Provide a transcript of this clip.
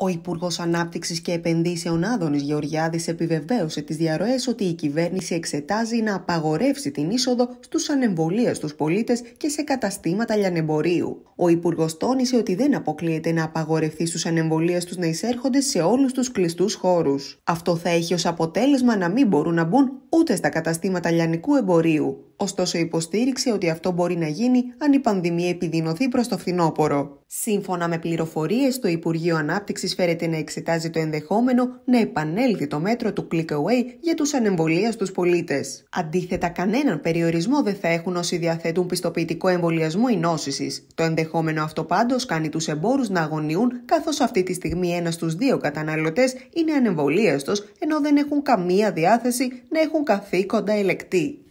Ο Υπουργός Ανάπτυξης και Επενδύσεων Άδωνης Γεωργιάδης επιβεβαίωσε τις διαρροές ότι η κυβέρνηση εξετάζει να απαγορεύσει την είσοδο στους στου πολίτες και σε καταστήματα λιανεμπορίου. Ο Υπουργός τόνισε ότι δεν αποκλείεται να απαγορευτεί στους του να εισέρχονται σε όλους τους κλειστούς χώρους. Αυτό θα έχει ως αποτέλεσμα να μην μπορούν να μπουν ούτε στα καταστήματα λιανικού εμπορίου. Ωστόσο, υποστήριξε ότι αυτό μπορεί να γίνει αν η πανδημία επιδεινωθεί προς το φθινόπωρο. Σύμφωνα με πληροφορίες, το Υπουργείο Ανάπτυξης φέρεται να εξετάζει το ενδεχόμενο να επανέλθει το μέτρο του click away για τους ανεμβολία του πολίτες. Αντίθετα, κανέναν περιορισμό δεν θα έχουν όσοι διαθέτουν πιστοποιητικό εμβολιασμό ή νόσησης. Το ενδεχόμενο αυτό πάντως κάνει τους εμπόρους να αγωνιούν, καθώς αυτή τη στιγμή ένας στους δύο καταναλωτές είναι ανεμβολίαστος, ενώ δεν έχουν καμία διάθεση να έχουν καθήκοντα ελεκτή.